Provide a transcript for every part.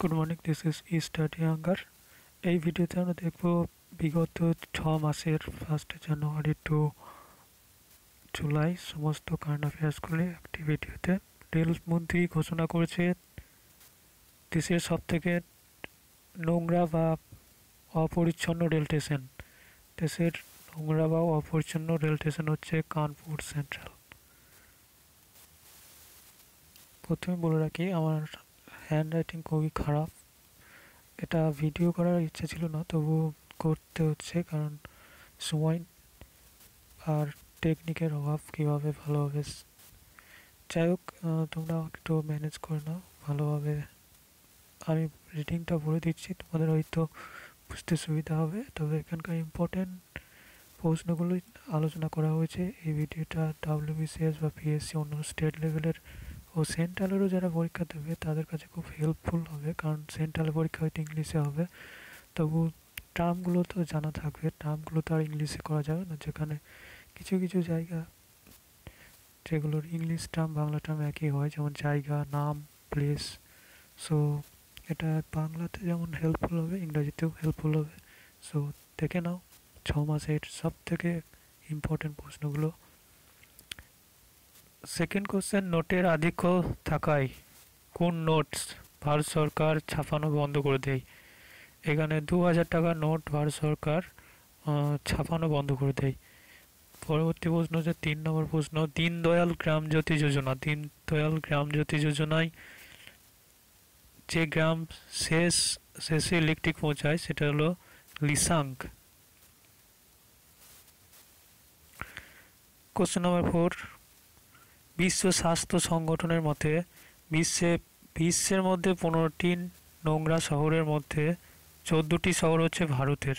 good morning this is study আঙ্গার এই ভিডিওতে আমরা দেখব বিগত ছ মাসের ফার্স্ট জানুয়ারি টু জুলাই সমস্ত কারেন্ট অ্যাফেয়ার্সগুলি একটি ভিডিওতে রেলমন্ত্রী ঘোষণা করেছে দেশের সবথেকে নোংরা বা অপরিচ্ছন্ন রেল স্টেশন দেশের নোংরা বা অপরিচ্ছন্ন রেল স্টেশন হচ্ছে কানপুর সেন্ট্রাল প্রথমে বলে রাখি আমার হ্যান্ড রাইটিং খুবই খারাপ এটা ভিডিও করার ইচ্ছা ছিল না তবু করতে হচ্ছে কারণ সময় আর টেকনিকের অভাব কীভাবে ভালোভাবে যাই হোক তোমরা একটু ম্যানেজ করে নাও ভালোভাবে আমি রিডিংটা বলে দিচ্ছি তোমাদের হয়তো বুঝতে সুবিধা হবে তবে এখানকার ইম্পর্টেন্ট প্রশ্নগুলো আলোচনা করা হয়েছে এই ভিডিওটা ডাব্লিউবিসিএস বা পিএসসি অন্য স্টেট লেভেলের ও সেন্ট্রালেরও যারা পরীক্ষা দেবে তাদের কাছে খুব হেল্পফুল হবে কারণ সেন্ট্রালের পরীক্ষা হয়তো ইংলিশে হবে তবু টার্মগুলো তো জানা থাকবে টার্মগুলো তো আর ইংলিশে করা যাবে না যেখানে কিছু কিছু জায়গা যেগুলোর ইংলিশ টার্ম বাংলা টার্ম একই হয় যেমন জায়গা নাম প্লেস সো এটা বাংলাতে যেমন হেল্পফুল হবে ইংরাজিতেও হেল্পফুল হবে সো দেখে নাও ছ মাসের সব থেকে ইম্পর্টেন্ট প্রশ্নগুলো সেকেন্ড কোশ্চেন নোটের আধিক্য থাকায় কোন নোটস ভারত সরকার ছাপানো বন্ধ করে দেয় এখানে দু হাজার টাকা নোট ভারত সরকার ছাপানো বন্ধ করে দেয় পরবর্তী প্রশ্ন হচ্ছে তিন নম্বর প্রশ্ন দীনদয়াল গ্রাম জ্যোতি যোজনা দীনদয়াল গ্রাম জ্যোতি যোজনায় যে গ্রাম শেষ শেষে ইলেকট্রিক পৌঁছায় সেটা হলো লিসাং কোশ্চেন নম্বর ফোর বিশ্ব স্বাস্থ্য সংগঠনের মতে বিশ্বে বিশ্বের মধ্যে পনেরোটি নোংরা শহরের মধ্যে চোদ্দোটি শহর হচ্ছে ভারতের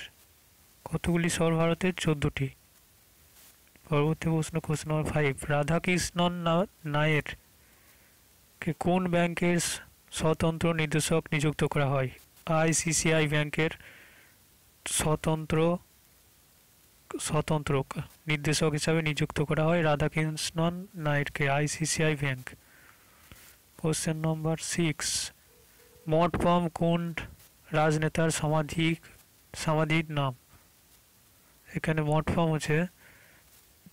কতগুলি শহর ভারতের চোদ্দোটি পরবর্তী প্রশ্ন কোশ্চেন নম্বর ফাইভ রাধাকৃষ্ণন নায়ের কে কোন ব্যাংকের স্বতন্ত্র নির্দেশক নিযুক্ত করা হয় আইসিসিআই ব্যাংকের স্বতন্ত্র স্বতন্ত্রক নির্দেশক হিসাবে নিযুক্ত করা হয় রাধাকৃষ্ণন নাইটকে ICICI bank question number six মঠ পাম কোন রাজনেতার সমাধিক সমাধির নাম এখানে মঠ পাম হচ্ছে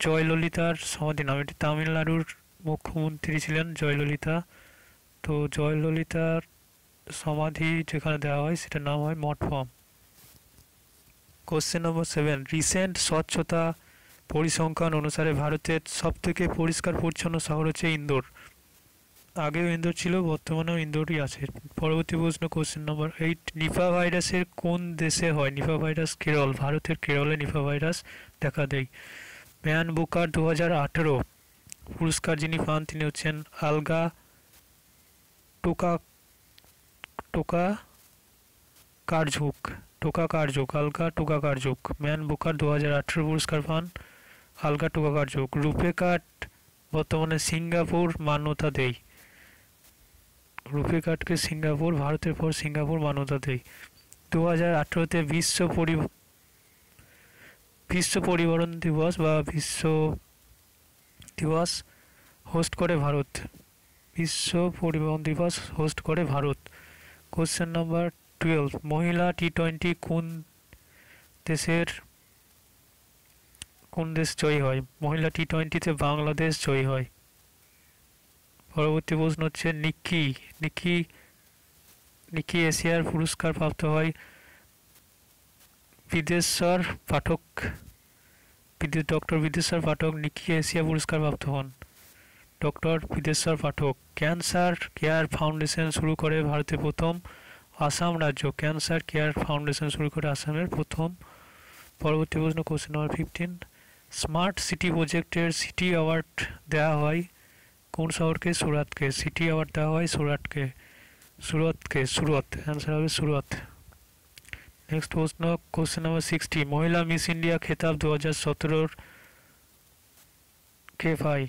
জয়ললিতার সমাধি নাম এটি তামিলনাড়ুর মুখ্যমন্ত্রী ছিলেন জয়ললিতা তো জয়ললিতার সমাধি যেখানে দেওয়া হয় সেটার নাম হয় মঠ পাম কোশ্চেন নম্বর সেভেন রিসেন্ট স্বচ্ছতা পরিসংখ্যান অনুসারে ভারতের সবথেকে পরিষ্কার পরিচ্ছন্ন শহর হচ্ছে ইন্দোর আগেও ইন্দোর ছিল বর্তমানেও ইন্দোরই আছে পরবর্তী প্রশ্ন কোশ্চেন নম্বর এইট নিফা ভাইরাসের কোন দেশে হয় নিফা ভাইরাস কেরল ভারতের কেরলে নিফা ভাইরাস দেখা দেয় ম্যান বুকার দু হাজার পুরস্কার যিনি পান তিনি হচ্ছেন আলগা টোকা টোকা কারঝুক টোকা কারযোগ আলগা টোকা কারযোগ ম্যান বুকার দু হাজার আঠেরো পুরস্কার পান আলগা টোকা কারযোগ রূপে কার্ড বর্তমানে সিঙ্গাপুর মান্যতা দেয় রূপে কার্ডকে সিঙ্গাপুর ভারতের পর সিঙ্গাপুর মান্যতা দেয় দু হাজার আঠেরোতে বিশ্ব পরি বিশ্ব পরিবহন দিবস বা বিশ্ব দিবস হোস্ট করে ভারত বিশ্ব পরিবহন দিবস হোস্ট করে ভারত কোশ্চেন নাম্বার টুয়েলভ মহিলা টি টোয়েন্টি কোন দেশের কোন দেশ জয়ী হয় মহিলা টি টোয়েন্টিতে বাংলাদেশ জয়ী হয় পরবর্তী প্রশ্ন হচ্ছে নিকি নিকি নিকি এশিয়ার পুরস্কার প্রাপ্ত হয় বিদেশ্বর পাঠক বিদেশ ডক্টর বিদেশ্বর পাঠক নিকি এশিয়া পুরস্কার প্রাপ্ত হন doctor Bindeshwar Pathak cancer care foundation শুরু করে ভারতে প্রথম আসাম রাজ্য ক্যান্সার কেয়ার ফাউন্ডেশন শুরু করে আসামের প্রথম পরবর্তী প্রশ্ন question number fifteen smart city প্রজেক্টের সিটি অ্যাওয়ার্ড দেওয়া হয় কোন শহরকে সুরাতকে সিটি অ্যাওয়ার্ড দেওয়া হয় সুরাটকে সুরতকে সুরত অ্যান্সার হবে সুরত নেক্সট প্রশ্ন কোশ্চেন নম্বর সিক্সটি মহিলা মিস ইন্ডিয়া খেতাব দু হাজার সতেরোর কে ভাই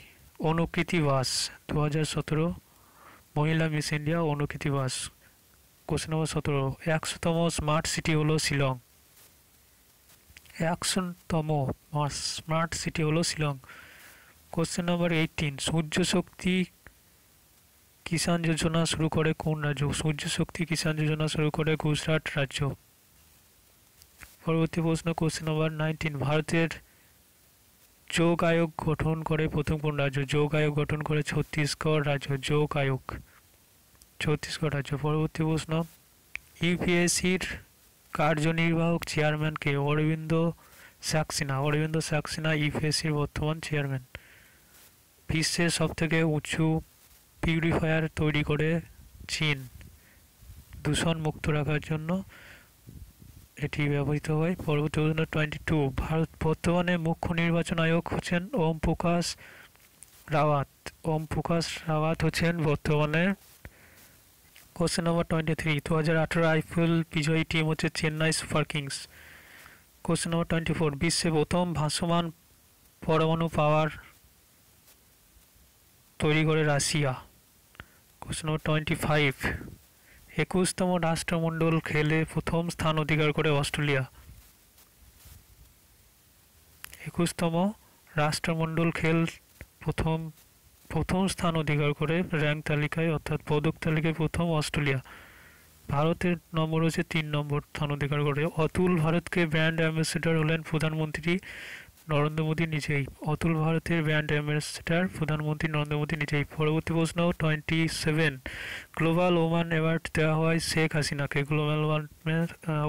অনুকৃতি বাস দু হাজার সতেরো মহিলা Miss India Anukreethy Vas question number সতেরো একশোতম স্মার্ট সিটি হলো শিলং একশোতম স্মার্ট সিটি হলো Shillong question number eighteen Surya Shakti Kisan Yojana শুরু করে কোন রাজ্য সূর্য শক্তি কিষাণ যোজনা শুরু করে গুজরাট রাজ্য পরবর্তী প্রশ্ন কোশ্চেন নম্বর নাইনটিন ভারতের যোগ আয়োগ গঠন করে প্রথম কোন রাজ্য যোগ আয়োগ গঠন করে ছত্তিশগড় রাজ্য যোগ আয়োগ ছত্তিশগড় রাজ্য পরবর্তী প্রশ্ন ইউপিএসসির কার্যনির্বাহক চেয়ারম্যানকে অরবিন্দ সাক্সিনা অরবিন্দ সাক্সিনা ইউপিএসসির বর্তমান চেয়ারম্যান বিশ্বের সবথেকে উঁচু পিউরিফায়ার তৈরি করে চীন দূষণ মুক্ত রাখার জন্য এটি ব্যবহৃত হয় পরবর্তী প্রশ্ন টোয়েন্টি টু ভারত বর্তমানে মুখ্য নির্বাচন আয়োগ হচ্ছেন ওম প্রকাশ রাওয়াত ওম প্রকাশ রাওয়াত হচ্ছেন বর্তমানে কোশ্চেন নম্বর টোয়েন্টি থ্রি দু হাজার আঠারো আইপিএল বিজয়ী টিম হচ্ছে Chennai Super Kings question number twenty four বিশ্বে প্রথম ভাসমান পরমাণু পাওয়ার তৈরি করে Russia question number twenty five একুশতম রাষ্ট্রমণ্ডল খেলে প্রথম স্থান অধিকার করে অস্ট্রেলিয়া একুশতম রাষ্ট্রমণ্ডল খেল প্রথম প্রথম স্থান অধিকার করে র্যাঙ্ক তালিকায় অর্থাৎ পদক তালিকায় প্রথম অস্ট্রেলিয়া ভারতের নম্বর হচ্ছে তিন নম্বর স্থান অধিকার করে অতুল ভারতকে ব্র্যান্ড অ্যাম্বাসেডার হলেন প্রধানমন্ত্রী নরেন্দ্র মোদী নিজেই অতুল ভারতের ব্র্যান্ড অ্যাম্বাসেডার প্রধানমন্ত্রী নরেন্দ্র মোদী নিজেই পরবর্তী প্রশ্ন twenty seven global Oman award দেওয়া হয় শেখ হাসিনাকে গ্লোবাল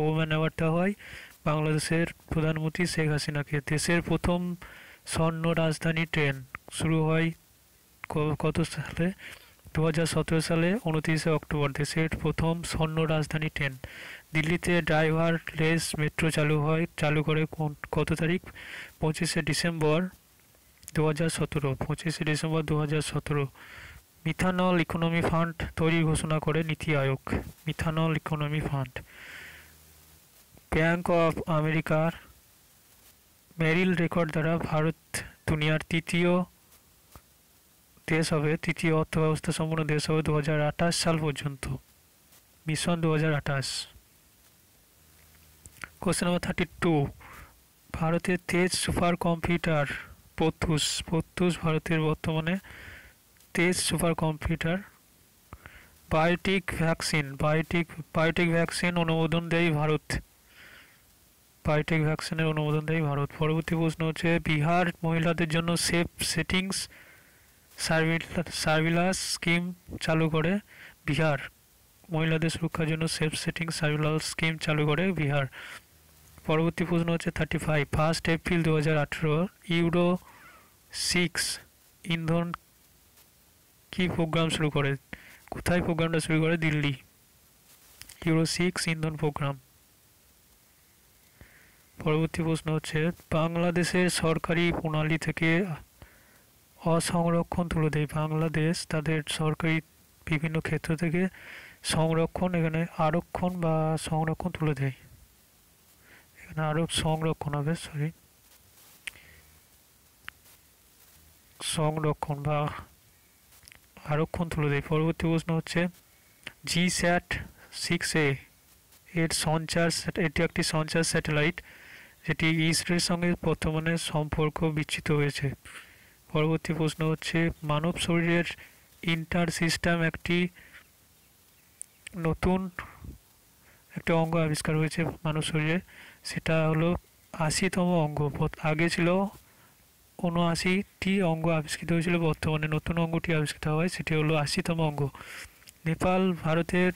ওমান অ্যাওয়ার্ড দেওয়া হয় বাংলাদেশের প্রধানমন্ত্রী শেখ হাসিনাকে দেশের প্রথম স্বর্ণ রাজধানী ট্রেন শুরু হয় কত সালে দু সালে উনত্রিশে অক্টোবর দেশের প্রথম স্বর্ণ রাজধানী ট্রেন দিল্লিতে ড্রাইভারলেস মেট্রো চালু হয় চালু করে কত তারিখ পঁচিশে ডিসেম্বর দু হাজার সতেরো পঁচিশে ডিসেম্বর দু হাজার সতেরো মিথানল ইকোনমি ফান্ড তৈরির ঘোষণা করে NITI Aayog methanol economy fund bank of আমেরিকার মেরিল রেকর্ড দ্বারা ভারত দুনিয়ার তৃতীয় দেশ হবে তৃতীয় অর্থব্যবস্থা সম্পন্ন দেশ হবে দু সাল পর্যন্ত মিশন দু হাজার আঠাশ কোশ্চেন নম্বর থার্টি টু ভারতের তেজ সুপার কম্পিউটার পথুস পথুস ভারতের বর্তমানে তেজ super computer biotic vaccine biotic biotic vaccine অনুমোদন দেয় ভারত বায়োটিক ভ্যাকসিনের অনুমোদন দেয় ভারত পরবর্তী প্রশ্ন হচ্ছে বিহার মহিলাদের জন্য সেফ সেটিংস সার্ভিলাস স্কিম চালু করে বিহার মহিলাদের সুরক্ষার জন্য সেফ সেটিং সার্ভিলাস স্কিম চালু করে বিহার পরবর্তী প্রশ্ন হচ্ছে থার্টি ফাইভ ফার্স্ট এপ্রিল দু হাজার আঠেরো ইউরো সিক্স ইন্ধন কি প্রোগ্রাম শুরু করে কোথায় প্রোগ্রামটা শুরু করে দিল্লি ইউরো সিক্স ইন্ধন প্রোগ্রাম পরবর্তী প্রশ্ন হচ্ছে বাংলাদেশের সরকারি প্রণালী থেকে অসংরক্ষণ তুলে দেয় বাংলাদেশ তাদের সরকারি বিভিন্ন ক্ষেত্র থেকে সংরক্ষণ এখানে আরক্ষণ বা সংরক্ষণ তুলে দেয় এখানে আরও সংরক্ষণ হবে সরি সংরক্ষণ বা আরক্ষণ তুলে দেয় পরবর্তী প্রশ্ন হচ্ছে জি স্যাট সিক্স এ এর সঞ্চার এটি একটি সঞ্চার স্যাটেলাইট যেটি ইসরোর সঙ্গে বর্তমানে সম্পর্ক বিচ্ছিত হয়েছে পরবর্তী প্রশ্ন হচ্ছে মানব শরীরের ইন্টার সিস্টেম একটি নতুন একটা অঙ্গ আবিষ্কার হয়েছে মানব শরীরে সেটা হলো আশিতম অঙ্গ আগে ছিল উনআশিটি অঙ্গ আবিষ্কৃত হয়েছিল বর্তমানে নতুন অঙ্গটি আবিষ্কৃত হয় সেটি হলো আশিতম অঙ্গ নেপাল ভারতের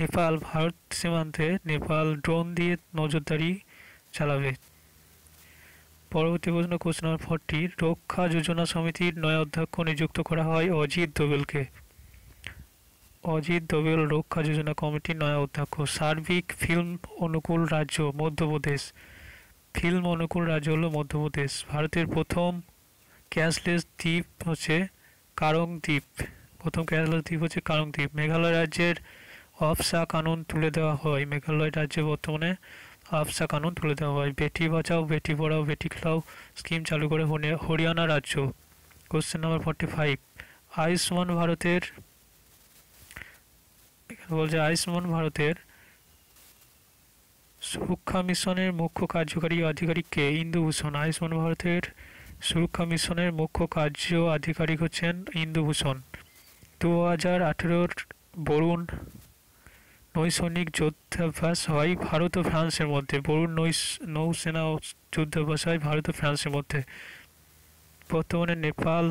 নেপাল ভারত সীমান্তে নেপাল ড্রোন দিয়ে নজরদারি চালাবে পরবর্তী প্রশ্ন কোশ্চেন নম্বর ফোরটি রক্ষা যোজনা সমিতির নয় অধ্যক্ষ নিযুক্ত করা হয় অজিত দোবেলকে অজিত দোবেল রক্ষা যোজনা কমিটির নয়া অধ্যক্ষ সার্বিক ফিল্ম অনুকূল রাজ্য মধ্যপ্রদেশ ফিল্ম অনুকূল রাজ্য হল মধ্যপ্রদেশ ভারতের প্রথম ক্যাশলেস দ্বীপ হচ্ছে কারং দ্বীপ প্রথম ক্যাশলেস দ্বীপ হচ্ছে কারং দ্বীপ মেঘালয় রাজ্যের অফসা কানুন তুলে দেওয়া হয় মেঘালয় রাজ্যে বর্তমানে আফসা কানুন তুলে দেওয়া হয় বেটি বাঁচাও বেটি পড়াও বেটি খেলাও স্কিম চালু করে হরিয়ানা রাজ্য question number forty five Ayushman ভারতের বলছে আয়ুষ্মান ভারতের সুরক্ষা মিশনের মুখ্য কার্যকারী আধিকারিক কে ইন্দুভূষণ আয়ুষ্মান ভারতের সুরক্ষা মিশনের মুখ্য কার্য আধিকারিক হচ্ছেন ইন্দুভূষণ দু হাজার আঠেরোর বরুণ নৌসৈনিক যুদ্ধাভ্যাস হয় ভারত ও ফ্রান্সের মধ্যে বরুণ নৌসেনা যুদ্ধাভ্যাস হয় ভারত ও ফ্রান্সের মধ্যে বর্তমানে নেপাল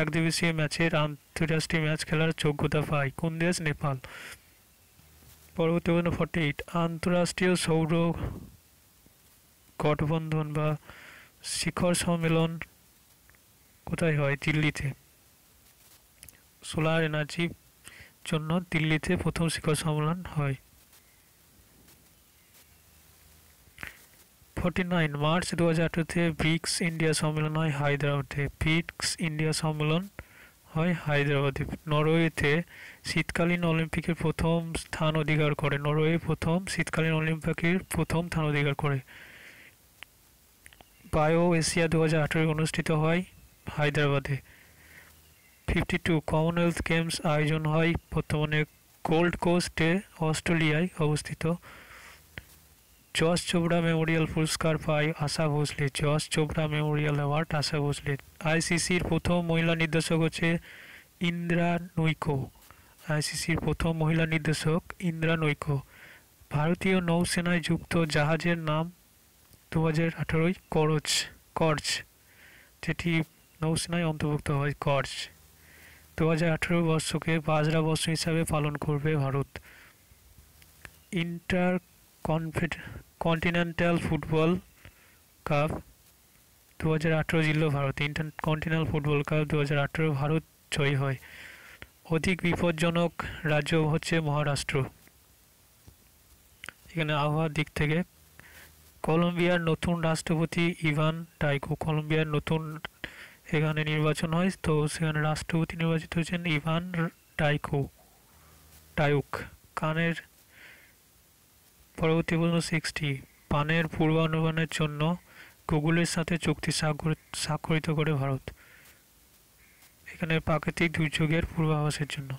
এক দিবসীয় ম্যাচের আন্তর্জাতিক ম্যাচ খেলার যোগ্যতা পায় কোন দেশ নেপাল পরবর্তী প্রশ্ন ফর্টি এইট আন্তঃরাষ্ট্রীয় সৌর গঠবন্ধন বা শিখর সম্মেলন কোথায় হয় দিল্লিতে সোলার এনার্জি জন্য দিল্লিতে প্রথম শিখর সম্মেলন হয় ফর্টি নাইন মার্চ দু হাজার আঠেরোতে ব্রিক্স ইন্ডিয়া সম্মেলন হয় হায়দ্রাবাদে ব্রিক্স ইন্ডিয়া সম্মেলন হয় হায়দ্রাবাদে নরওয়েতে শীতকালীন অলিম্পিকের প্রথম স্থান অধিকার করে নরওয়ে প্রথম শীতকালীন অলিম্পিকের প্রথম স্থান অধিকার করে বায়ো এশিয়া দু হাজার আঠেরোয় অনুষ্ঠিত হয় হায়দ্রাবাদে ফিফটি টু কমনওয়েলথ গেমস আয়োজন হয় বর্তমানে গোল্ড কোস্টে অস্ট্রেলিয়ায় অবস্থিত জশ চোপড়া মেমোরিয়াল পুরস্কার পায় আশা ভোসলে জশ চোপড়া মেমোরিয়াল অ্যাওয়ার্ড আশা ভোসলে আইসিসির প্রথম মহিলা নির্দেশক হচ্ছে ইন্দ্রা নৈকো আইসিসির প্রথম মহিলা নির্দেশক ইন্দ্রা নৈকো ভারতীয় নৌসেনায় যুক্ত জাহাজের নাম দু হাজার আঠারোই করচ করচ যেটি নৌসেনায় অন্তর্ভুক্ত হয় করচ দু বর্ষকে বাজরা বর্ষ হিসাবে পালন করবে Bharat inter continental football cup দু হাজার আঠেরো জিতল Bharat inter continental football cup দু হাজার আঠেরো ভারত জয়ী হয় অধিক বিপজ্জনক রাজ্য হচ্ছে মহারাষ্ট্র এখানে আবহাওয়ার দিক থেকে কলম্বিয়ার নতুন রাষ্ট্রপতি ইভান টাইকো কলম্বিয়ার নতুন এখানে নির্বাচন হয় তো সেখানে রাষ্ট্রপতি নির্বাচিত হয়েছেন ইভান টাইকো টাইক কানের পরবর্তী প্রশ্ন সিক্সটি পানের পূর্বানুমানের জন্য গুগলের সাথে চুক্তি স্বাক্ষরিত করে ভারত এখানে প্রাকৃতিক দুর্যোগের পূর্বাভাসের জন্য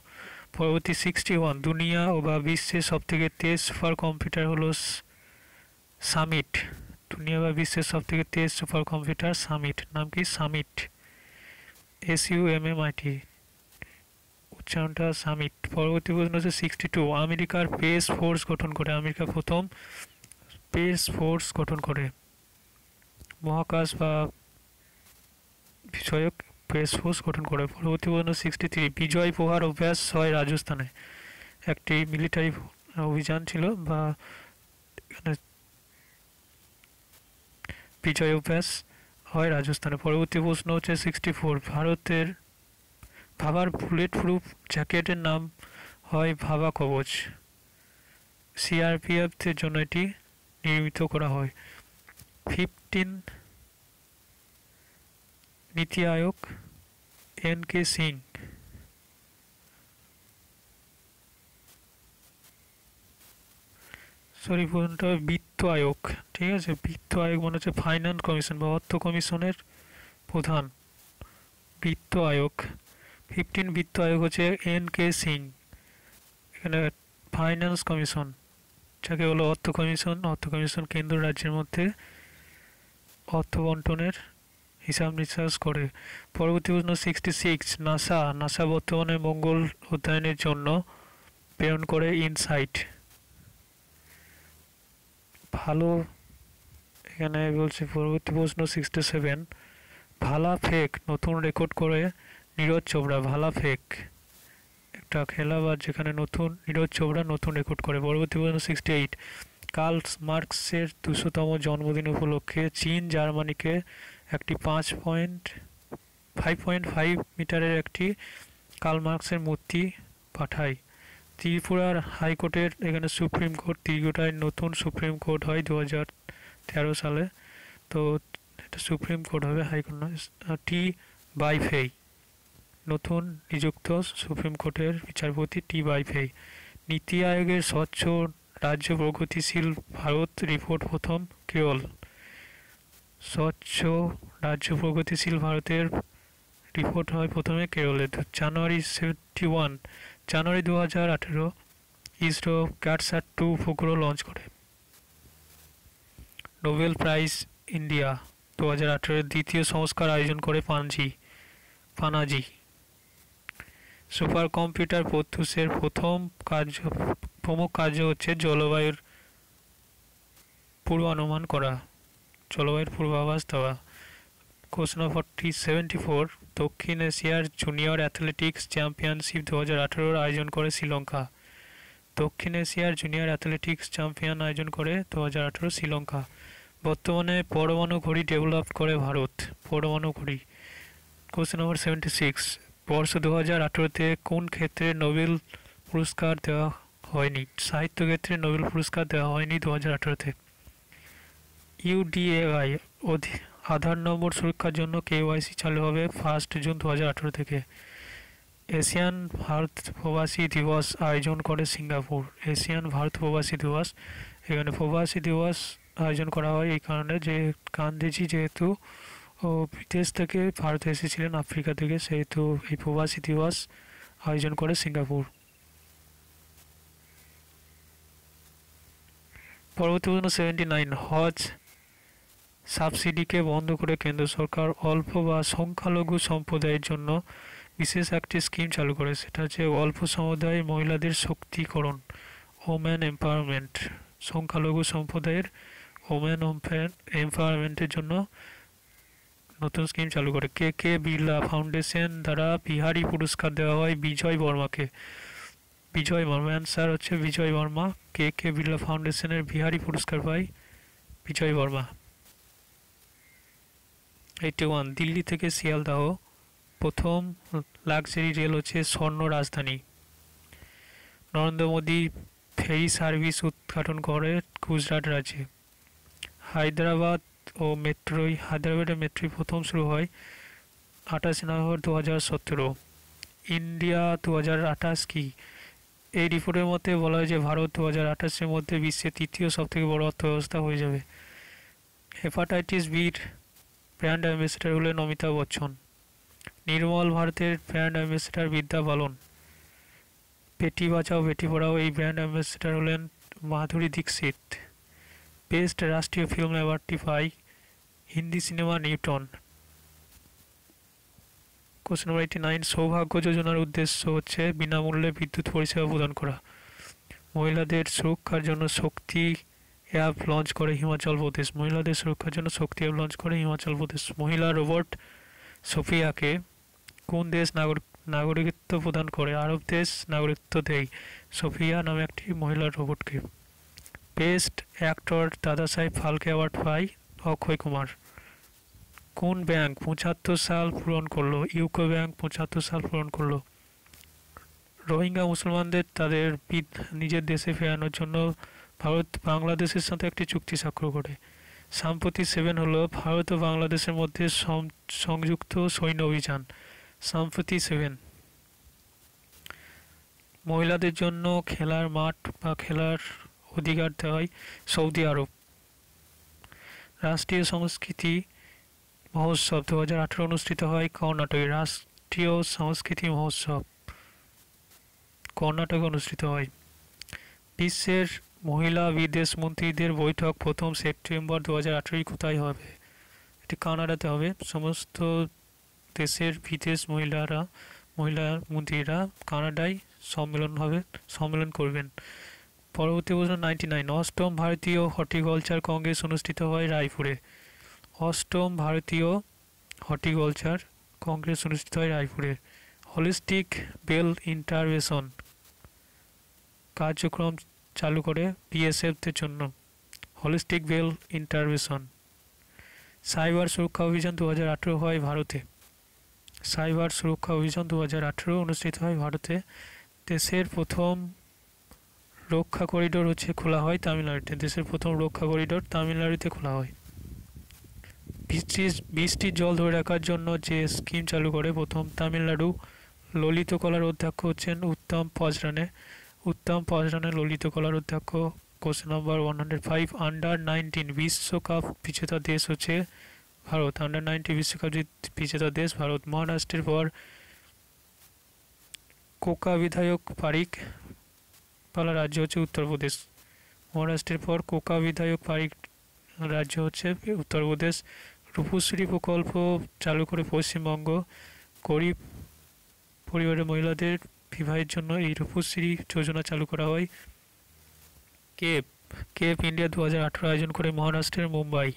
পরবর্তী সিক্সটি ওয়ান দুনিয়া ও বা বিশ্বের সবথেকে তেজ সুপার কম্পিউটার হলো সামিট দুনিয়া বা বিশ্বের সবথেকে তেজ সুপার কম্পিউটার সামিট নাম কি summit S M M I T উচ্চারণটা সামিট পরবর্তী প্রশ্ন হচ্ছে সিক্সটি টু আমেরিকার পেস ফোর্স গঠন করে আমেরিকা প্রথম পেস ফোর্স গঠন করে মহাকাশ বা বিষয়ক পেস ফোর্স গঠন করে পরবর্তী পর্যন্ত সিক্সটি থ্রি বিজয় প্রহার অভ্যাস হয় রাজস্থানে একটি মিলিটারি অভিযান ছিল বা বিজয় অভ্যাস হয় রাজস্থানে পরবর্তী প্রশ্ন হচ্ছে সিক্সটি ফোর ভারতের ভাবার বুলেট প্রুফ জ্যাকেটের নাম হয় ভাবা কবচ সিআরপিএফের জন্য এটি নির্মিত করা হয় fifteen NITI Aayog N K Singh sorry প্রশ্নটা বিত্ত বিত্ত আয়োগ ঠিক আছে বিত্ত আয়োগ মানে হচ্ছে ফাইন্যান্স কমিশন বা অর্থ কমিশনের প্রধান বিত্ত আয়োগ ফিফটিন বিত্ত আয়োগ হচ্ছে এন কে সিং এখানে ফাইন্যান্স কমিশন যাকে হলো অর্থ কমিশন অর্থ কমিশন কেন্দ্র রাজ্যের মধ্যে অর্থ বন্টনের হিসাব নিঃশ্বাস করে পরবর্তী প্রশ্ন সিক্সটি সিক্স নাসা নাসা বর্তমানে মঙ্গল অধ্যয়নের জন্য প্রেরণ করে ইনসাইট ভালো এখানে বলছে পরবর্তী প্রশ্ন সিক্সটি সেভেন ভালা ফেক নতুন রেকর্ড করে নীরজ চোপড়া ভালা ফেক একটা খেলা বা যেখানে নতুন নীরজ চোপড়া নতুন রেকর্ড করে পরবর্তী প্রশ্ন সিক্সটি এইট কার্লস মার্কসের দুশোতম জন্মদিন উপলক্ষে চীন জার্মানিকে একটি পাঁচ পয়েন্ট ফাইভ পয়েন্ট ফাইভ মিটারের একটি কার্ল মার্কসের মূর্তি পাঠায় ত্রিপুরার হাইকোর্টের এখানে সুপ্রিম কোর্ট ত্রিপুরায় নতুন সুপ্রিম কোর্ট হয় দু হাজার তেরো সালে তো এটা সুপ্রিম কোর্ট হবে হাইকোর্ট নয় টি বাইফেই নতুন নিযুক্ত সুপ্রিম কোর্টের বিচারপতি টি বাইফেই নীতি আয়োগের স্বচ্ছ রাজ্য প্রগতিশীল ভারত রিপোর্ট প্রথম কেরল স্বচ্ছ রাজ্য প্রগতিশীল ভারতের রিপোর্ট হয় প্রথমে কেরলে জানুয়ারি সেভেন্টি ওয়ান জানুয়ারি দু হাজার আঠেরো ইসরো ক্যাটসাট টু উপগ্রহ লঞ্চ করে নোবেল প্রাইজ ইন্ডিয়া দু হাজার আঠেরোর দ্বিতীয় সংস্কার আয়োজন করে পানজি পানাজি সুপার কম্পিউটার পথুসের প্রথম কার্য প্রমুখ কার্য হচ্ছে জলবায়ুর পূর্বানুমান করা জলবায়ুর পূর্বাভাস দেওয়া কোশ্চেন ফর্টি সেভেন্টি ফোর দক্ষিণ এশিয়ার জুনিয়র অ্যাথলেটিক্স চ্যাম্পিয়নশিপ দু হাজার আয়োজন করে শ্রীলঙ্কা দক্ষিণ এশিয়ার জুনিয়র অ্যাথলেটিক্স চ্যাম্পিয়ন আয়োজন করে দু হাজার শ্রীলঙ্কা বর্তমানে পরমাণু ঘড়ি ডেভেলপ করে ভারত পরমাণু ঘড়ি কোশ্চেন নম্বর সেভেন্টি সিক্স বর্ষ দু হাজার আঠেরোতে কোন ক্ষেত্রে নোবেল পুরস্কার দেওয়া হয়নি সাহিত্য ক্ষেত্রে নোবেল পুরস্কার দেওয়া হয়নি দু হাজার আঠেরোতে ইউডিএআই অধি আধার নম্বর সুরক্ষার জন্য কেওয়াইসি চালু হবে ফার্স্ট জুন দু থেকে এশিয়ান ভারত প্রবাসী দিবস আয়োজন করে সিঙ্গাপুর এশিয়ান ভারত প্রবাসী দিবস এখানে প্রবাসী দিবস আয়োজন করা হয় এই কারণে যে গান্ধীজি যেহেতু বিদেশ থেকে ভারতে এসেছিলেন আফ্রিকা থেকে সেহেতু এই প্রবাসী দিবস আয়োজন করে সিঙ্গাপুর পরবর্তী সেভেন্টি নাইন হজ সাবসিডিকে বন্ধ করে কেন্দ্র সরকার অল্প বা সংখ্যালঘু সম্প্রদায়ের জন্য বিশেষ একটি স্কিম চালু করে সেটা হচ্ছে অল্প সমুদায়ের মহিলাদের শক্তিকরণ ওম্যান এম্পাওয়ারমেন্ট সংখ্যালঘু সম্প্রদায়ের ওম্যান এম্পাওয়ারমেন্টের জন্য নতুন স্কিম চালু করে কে কে বিড়লা ফাউন্ডেশন দ্বারা বিহারি পুরস্কার দেওয়া হয় বিজয় বর্মাকে বিজয় বর্মা অ্যান্সার হচ্ছে বিজয় বর্মা কে কে বিড়লা ফাউন্ডেশনের বিহারি পুরস্কার পায় বিজয় বর্মা এইটি ওয়ান দিল্লি থেকে শিয়ালদাহ প্রথম লাক্সারি রেল হচ্ছে স্বর্ণ রাজধানী নরেন্দ্র মোদী ফেরি সার্ভিস উদ্ঘাটন করে গুজরাট রাজ্যে হায়দ্রাবাদ ও মেট্রো হায়দ্রাবাদের মেট্রো প্রথম শুরু হয় আঠাশে নভেম্বর দু হাজার সতেরো ইন্ডিয়া দু হাজার আঠাশ কী এই রিপোর্টের মতে বলা হয় যে ভারত দু হাজার আঠাশের মধ্যে বিশ্বের তৃতীয় সবথেকে বড় অর্থব্যবস্থা হয়ে যাবে হেপাটাইটিস বির ব্র্যান্ড অ্যাম্বাসেডার হলেন অমিতাভ বচ্চন নির্মল ভারতের ব্র্যান্ড অ্যাম্বাসেডার বিদ্যা বালন পেটি বাঁচাও বেটি পড়াও এই ব্র্যান্ড অ্যাম্বাসেডার হলেন মাধুরী দীক্ষিত বেস্ট রাষ্ট্রীয় ফিল্ম অ্যাওয়ার্ডটি পাই Hindi cinema Newton question number eighty nine সৌভাগ্য যোজনার উদ্দেশ্য হচ্ছে বিনামূল্যে বিদ্যুৎ পরিষেবা প্রদান করা মহিলাদের সুরক্ষার জন্য শক্তি অ্যাপ লঞ্চ করে হিমাচল প্রদেশ মহিলাদের সুরক্ষার জন্য শক্তি অ্যাপ লঞ্চ করে হিমাচল প্রদেশ মহিলা রোবট সোফিয়াকে কোন দেশ নাগরিক নাগরিকত্ব প্রদান করে আরব দেশ নাগরিকত্ব দেয় সোফিয়া নামে একটি মহিলা রোবটকে best actor Dadasaheb Phalke award পাই অক্ষয় কুমার কোন ব্যাংক পঁচাত্তর সাল পূরণ করলো ইউকো ব্যাংক পঁচাত্তর সাল পূরণ করলো রোহিঙ্গা মুসলমানদের তাদের নিজের দেশে ফেরানোর জন্য ভারত বাংলাদেশের সাথে একটি চুক্তি স্বাক্ষর করে সাম্প্রতি সেভেন হল ভারত ও বাংলাদেশের মধ্যে সংযুক্ত সৈন্য অভিযান সাম্প্রতি সেভেন মহিলাদের জন্য খেলার মাঠ বা খেলার অধিকার দেওয়া হয় সৌদি আরব রাষ্ট্রীয় সংস্কৃতি মহোৎসব দু হাজার আঠেরো অনুষ্ঠিত হয় কর্ণাটকে রাষ্ট্রীয় সংস্কৃতি মহোৎসব কর্ণাটকে অনুষ্ঠিত হয় বিশ্বের মহিলা বিদেশ মন্ত্রীদের বৈঠক প্রথম সেপ্টেম্বর দু হাজার আঠেরোই কোথায় হবে এটি কানাডাতে হবে সমস্ত দেশের বিদেশ মহিলারা মহিলা মন্ত্রীরা কানাডায় সম্মেলন হবে সম্মেলন করবেন পরবর্তী বছর নাইনটি নাইন অষ্টম ভারতীয় হর্টিকালচার কংগ্রেস অনুষ্ঠিত হয় রায়পুরে অষ্টম ভারতীয় হর্টিকালচার কংগ্রেস অনুষ্ঠিত হয় রায়পুরে হলিস্টিক বেল ইন্টারভেশন কার্যক্রম চালু করে বিএসএফদের জন্য হলিস্টিক ভেল ইন্টারভেশন সাইবার সুরক্ষা অভিযান দু হয় ভারতে সাইবার সুরক্ষা অভিযান দু অনুষ্ঠিত হয় ভারতে দেশের প্রথম রক্ষা করিডোর হচ্ছে খোলা হয় তামিলনাড়ুতে দেশের প্রথম রক্ষা করিডোর তামিলনাড়ুতে খোলা হয় বৃষ্টি বৃষ্টির জল ধরে রাখার জন্য যে স্কিম চালু করে প্রথম তামিলনাড়ু ললিত কলার অধ্যক্ষ হচ্ছেন উত্তম পজরানে উত্তম পাঁচ ললিত কলার অধ্যক্ষ question number one hundred five under nineteen বিশ্বকাপ বিজেতা দেশ হচ্ছে ভারত আন্ডার নাইনটিন বিশ্বকাপ বিজেতা দেশ ভারত মহারাষ্ট্রের পর কোকা বিধায়ক পারিক পালা রাজ্য হচ্ছে উত্তরপ্রদেশ মহারাষ্ট্রের পর কোকা বিধায়ক পারিক রাজ্য হচ্ছে উত্তরপ্রদেশ রূপশ্রী প্রকল্প চালু করে পশ্চিমবঙ্গ গরিব পরিবারের মহিলাদের বিবাহের জন্য এই রূপশ্রী যোজনা চালু করা হয় কেপ কেপ ইন্ডিয়া দু আয়োজন করে মহারাষ্ট্রের মুম্বাই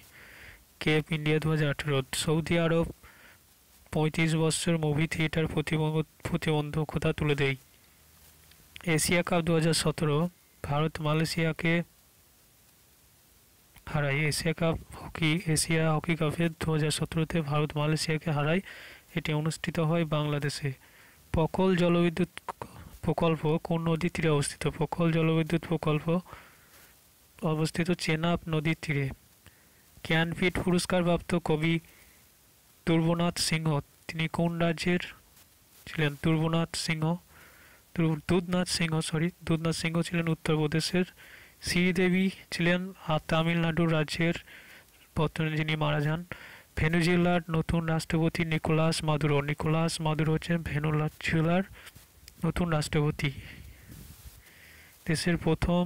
কেপ ইন্ডিয়া দু সৌদি আরব পঁয়ত্রিশ বছর মুভি থিয়েটার প্রতিবন্ধকতা তুলে দেয় এশিয়া কাপ দু ভারত মালয়েশিয়াকে হারায় Asia cup hockey Asia hockey কাপে দু হাজার সতেরোতে ভারত মালয়েশিয়াকে হারায় এটি অনুষ্ঠিত হয় বাংলাদেশে পকল জলবিদ্যুৎ প্রকল্প কোন নদীর তীরে অবস্থিত পকল জলবিদ্যুৎ প্রকল্প অবস্থিত চেনাব নদীর তীরে ক্যানফিট পুরস্কারপ্রাপ্ত কবি দুর্বনাথ সিংহ তিনি কোন রাজ্যের ছিলেন দুর্বনাথ সিংহ দুধনাথ সিংহ সরি দুধনাথ সিংহ ছিলেন উত্তরপ্রদেশের শ্রীদেবী ছিলেন তামিলনাড়ু রাজ্যের পত্র যিনি মারা যান ভেনুজুয়েলার নতুন রাষ্ট্রপতি নিকোলাস মাদুরো নিকোলাস মাদুরো হচ্ছেন ভেনুজুয়েলার নতুন রাষ্ট্রপতি দেশের প্রথম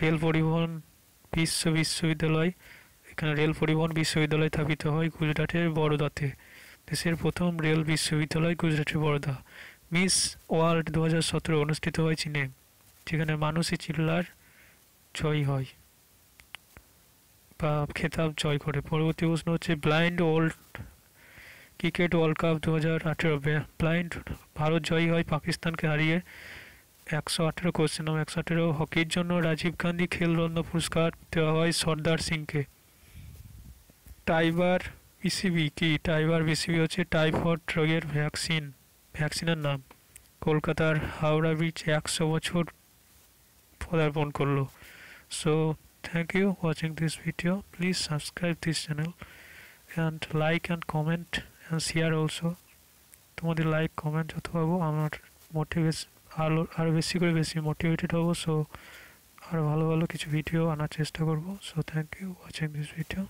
রেল পরিবহন বিশ্ব বিশ্ববিদ্যালয় এখানে রেল পরিবহন বিশ্ববিদ্যালয় স্থাপিত হয় গুজরাটের বড়দাতে দেশের প্রথম রেল বিশ্ববিদ্যালয় গুজরাটের বড়োদা মিস ওয়ার্ল্ড দু অনুষ্ঠিত হয় চীনে যেখানে মানুষই চিল্লার জয় হয় খেতাব জয় করে পরবর্তী প্রশ্ন হচ্ছে blind old cricket world cup দু হাজার আঠেরো ব্লাইন্ড ভারত জয়ী হয় পাকিস্তানকে হারিয়ে একশো আঠেরো কোশ্চেন নাম একশো আঠেরো হকির জন্য রাজীব গান্ধী খেলরত্ন পুরস্কার দেওয়া হয় সর্দার সিংকে টাইবার বিসিবি e কি টাইবার বিসিবি e হচ্ছে টাইফয়েড রোগের ভ্যাকসিন ভ্যাকসিনের নাম কলকাতার হাওড়া ব্রিজ একশো বছর পদার্পণ করলো so thank you watching this video please subscribe this channel and like and comment and share also তোমাদের লাইক কমেন্ট যত পাবো আমার মোটিভেস আরও আরও বেশি করে বেশি মোটিভেটেড হবো সো আরও ভালো ভালো কিছু ভিডিও আনার চেষ্টা করব so thank you watching this video